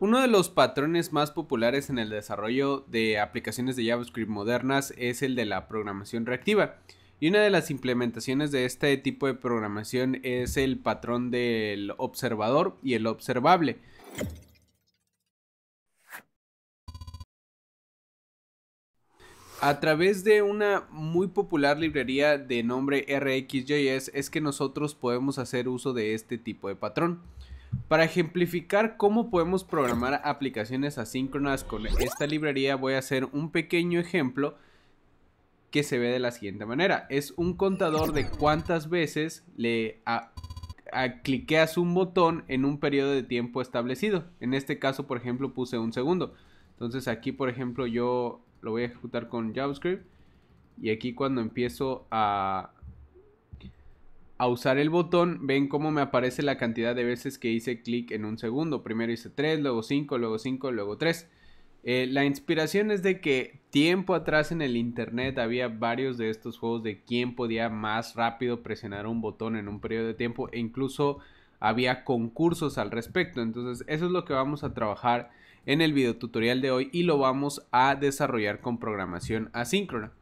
Uno de los patrones más populares en el desarrollo de aplicaciones de JavaScript modernas es el de la programación reactiva. Y una de las implementaciones de este tipo de programación es el patrón del observador y el observable. A través de una muy popular librería de nombre RxJS es que nosotros podemos hacer uso de este tipo de patrón. Para ejemplificar cómo podemos programar aplicaciones asíncronas con esta librería, voy a hacer un pequeño ejemplo que se ve de la siguiente manera. Es un contador de cuántas veces le a, cliqueas un botón en un periodo de tiempo establecido. En este caso, por ejemplo, puse un segundo. Entonces aquí, por ejemplo, yo lo voy a ejecutar con JavaScript. Y aquí cuando empiezo a, a usar el botón, ven cómo me aparece la cantidad de veces que hice clic en un segundo. Primero hice 3, luego 5, luego 5, luego 3. Eh, la inspiración es de que tiempo atrás en el internet había varios de estos juegos de quién podía más rápido presionar un botón en un periodo de tiempo e incluso había concursos al respecto. Entonces eso es lo que vamos a trabajar en el video tutorial de hoy y lo vamos a desarrollar con programación asíncrona.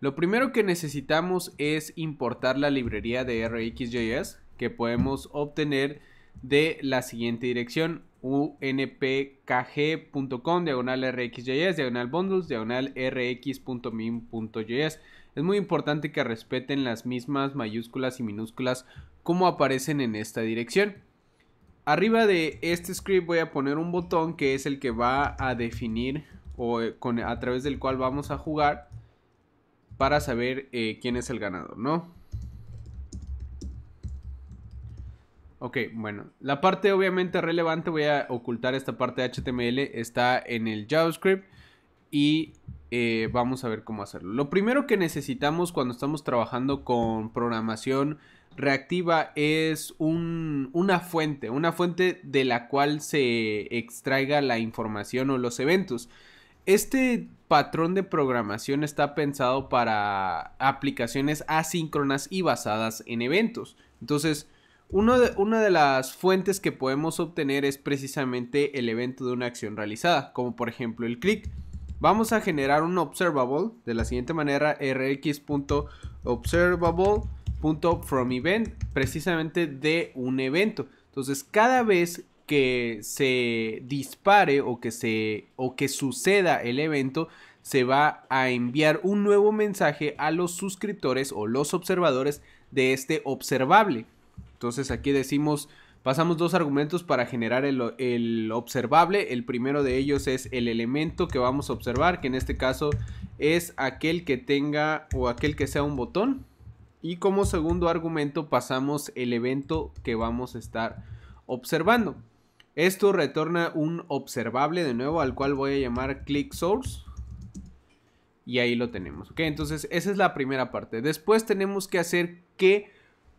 Lo primero que necesitamos es importar la librería de RxJS que podemos obtener de la siguiente dirección unpkg.com diagonal rxjs diagonal bundles diagonal rx.min.js es muy importante que respeten las mismas mayúsculas y minúsculas como aparecen en esta dirección arriba de este script voy a poner un botón que es el que va a definir o eh, con, a través del cual vamos a jugar para saber eh, quién es el ganador, ¿no? Ok, bueno, la parte obviamente relevante, voy a ocultar esta parte de HTML, está en el JavaScript y eh, vamos a ver cómo hacerlo. Lo primero que necesitamos cuando estamos trabajando con programación reactiva es una fuente, una fuente de la cual se extraiga la información o los eventos. Este patrón de programación está pensado para aplicaciones asíncronas y basadas en eventos. Entonces, uno de, una de las fuentes que podemos obtener es precisamente el evento de una acción realizada, como por ejemplo el click. Vamos a generar un observable de la siguiente manera, rx.observable.fromEvent, precisamente de un evento. Entonces, cada vez que se dispare o que se o que suceda el evento se va a enviar un nuevo mensaje a los suscriptores o los observadores de este observable. Entonces aquí decimos, pasamos dos argumentos para generar el, el observable. El primero de ellos es el elemento que vamos a observar, que en este caso es aquel que tenga o aquel que sea un botón. Y como segundo argumento pasamos el evento que vamos a estar observando. Esto retorna un observable de nuevo al cual voy a llamar click source. Y ahí lo tenemos. ¿ok? Entonces esa es la primera parte. Después tenemos que hacer que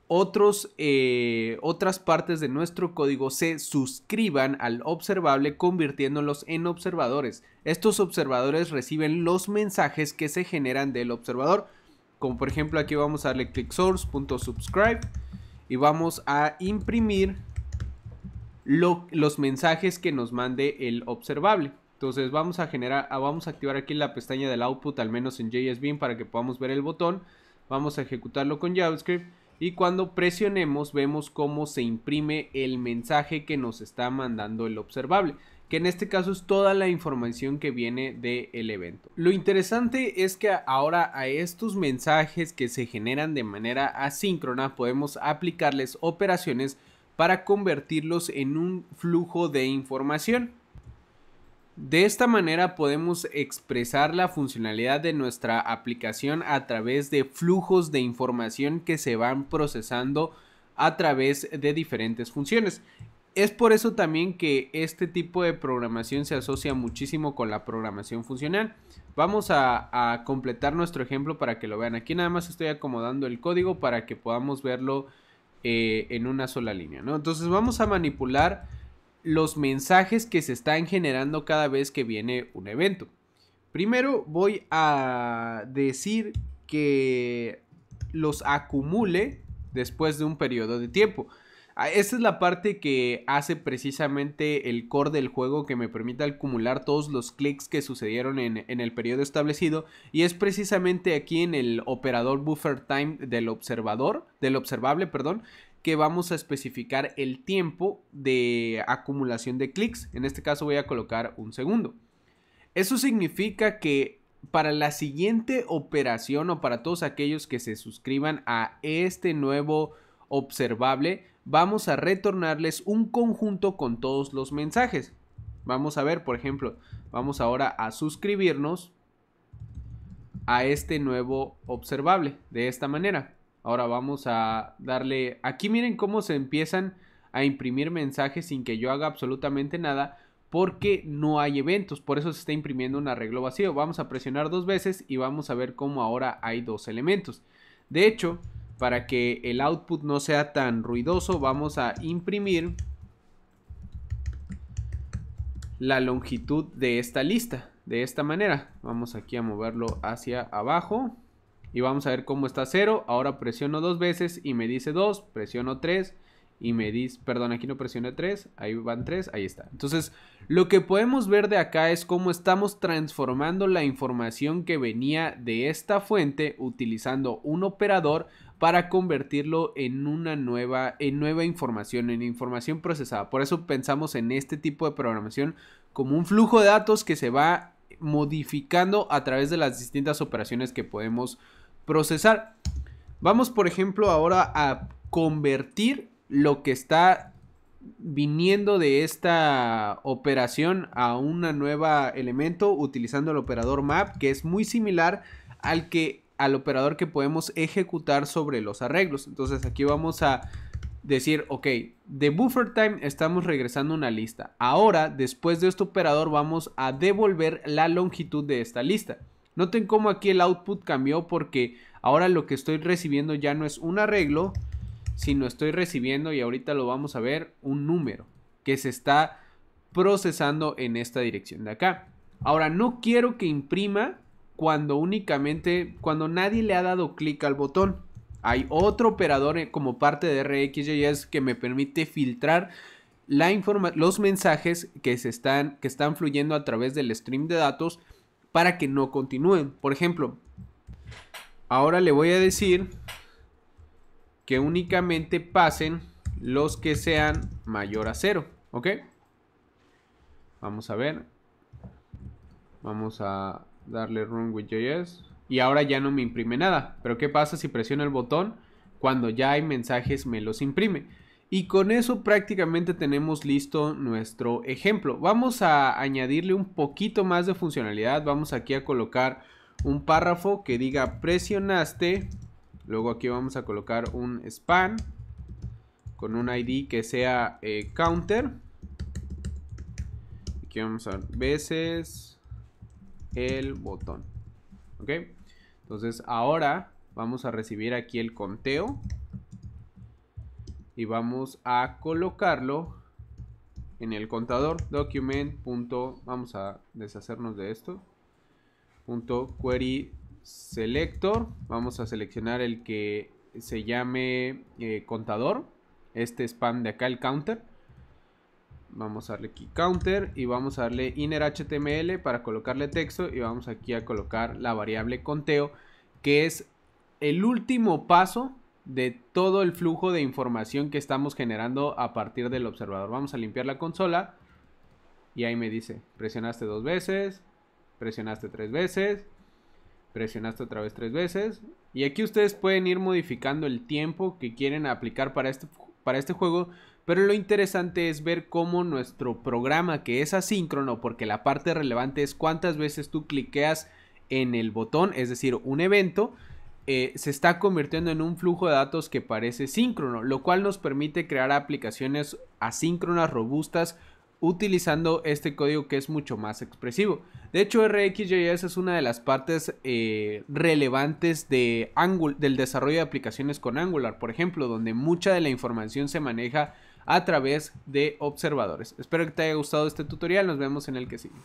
otros, eh, otras partes de nuestro código se suscriban al observable convirtiéndolos en observadores. Estos observadores reciben los mensajes que se generan del observador. Como por ejemplo aquí vamos a darle click source.subscribe y vamos a imprimir los mensajes que nos mande el observable. Entonces vamos a generar, ah, vamos a activar aquí la pestaña del output, al menos en JSBeam, para que podamos ver el botón. Vamos a ejecutarlo con JavaScript y cuando presionemos vemos cómo se imprime el mensaje que nos está mandando el observable que en este caso es toda la información que viene del evento. Lo interesante es que ahora a estos mensajes que se generan de manera asíncrona podemos aplicarles operaciones para convertirlos en un flujo de información. De esta manera podemos expresar la funcionalidad de nuestra aplicación a través de flujos de información que se van procesando a través de diferentes funciones. Es por eso también que este tipo de programación se asocia muchísimo con la programación funcional. Vamos a, completar nuestro ejemplo para que lo vean. Aquí nada más estoy acomodando el código para que podamos verlo eh, en una sola línea, Entonces vamos a manipular los mensajes que se están generando cada vez que viene un evento. Primero voy a decir que los acumule después de un periodo de tiempo. Ah, Esta es la parte que hace precisamente el core del juego que me permite acumular todos los clics que sucedieron en, el periodo establecido y es precisamente aquí en el operador buffer time del observador, del observable, perdón, que vamos a especificar el tiempo de acumulación de clics. En este caso voy a colocar un segundo. Eso significa que para la siguiente operación o para todos aquellos que se suscriban a este nuevo observable, vamos a retornarles un conjunto con todos los mensajes. Vamos a ver, por ejemplo, vamos ahora a suscribirnos a este nuevo observable de esta manera. Ahora vamos a darle, aquí miren cómo se empiezan a imprimir mensajes sin que yo haga absolutamente nada porque no hay eventos, por eso se está imprimiendo un arreglo vacío. Vamos a presionar dos veces y vamos a ver cómo ahora hay dos elementos. De hecho, para que el output no sea tan ruidoso, vamos a imprimir la longitud de esta lista. De esta manera, vamos aquí a moverlo hacia abajo y vamos a ver cómo está 0. Ahora presiono dos veces y me dice 2, presiono 3 y me dice, perdón, aquí no presioné 3, ahí van 3, ahí está. Entonces, lo que podemos ver de acá es cómo estamos transformando la información que venía de esta fuente utilizando un operador para convertirlo en una nueva, en nueva información, en información procesada. Por eso pensamos en este tipo de programación como un flujo de datos que se va modificando a través de las distintas operaciones que podemos procesar. Vamos, por ejemplo, ahora a convertir lo que está viniendo de esta operación a un nuevo elemento utilizando el operador map que es muy similar al que al operador que podemos ejecutar sobre los arreglos. Entonces aquí vamos a decir, ok, de buffer time estamos regresando una lista. Ahora, después de este operador, vamos a devolver la longitud de esta lista. Noten cómo aquí el output cambió porque ahora lo que estoy recibiendo ya no es un arreglo, sino estoy recibiendo, y ahorita lo vamos a ver, un número que se está procesando en esta dirección de acá. Ahora, no quiero que imprima cuando únicamente, cuando nadie le ha dado clic al botón. Hay otro operador eh, como parte de RxJS que me permite filtrar la informa los mensajes que, se están, que están fluyendo a través del stream de datos para que no continúen. Por ejemplo, ahora le voy a decir que únicamente pasen los que sean mayor a cero. ¿Ok? Vamos a ver. Vamos a darle run with JS y ahora ya no me imprime nada. Pero ¿qué pasa si presiono el botón? Cuando ya hay mensajes me los imprime. Y con eso prácticamente tenemos listo nuestro ejemplo. Vamos a añadirle un poquito más de funcionalidad. Vamos aquí a colocar un párrafo que diga presionaste. Luego aquí vamos a colocar un span con un ID que sea eh, counter. Aquí vamos a veces el botón. ¿Ok? Entonces ahora vamos a recibir aquí el conteo. Y vamos a colocarlo en el contador document. Punto, vamos a deshacernos de esto. Punto query selector. Vamos a seleccionar el que se llame eh, contador. Este spam de acá, el counter. Vamos a darle aquí counter y vamos a darle inner html para colocarle texto y vamos aquí a colocar la variable conteo que es el último paso de todo el flujo de información que estamos generando a partir del observador. Vamos a limpiar la consola y ahí me dice, presionaste dos veces, presionaste tres veces, presionaste otra vez tres veces. Y aquí ustedes pueden ir modificando el tiempo que quieren aplicar para este, para este juego pero lo interesante es ver cómo nuestro programa, que es asíncrono, porque la parte relevante es cuántas veces tú cliqueas en el botón, es decir, un evento, eh, se está convirtiendo en un flujo de datos que parece síncrono, lo cual nos permite crear aplicaciones asíncronas robustas utilizando este código que es mucho más expresivo. De hecho, RxJS es una de las partes eh, relevantes de del desarrollo de aplicaciones con Angular, por ejemplo, donde mucha de la información se maneja a través de observadores. Espero que te haya gustado este tutorial, nos vemos en el que sigue.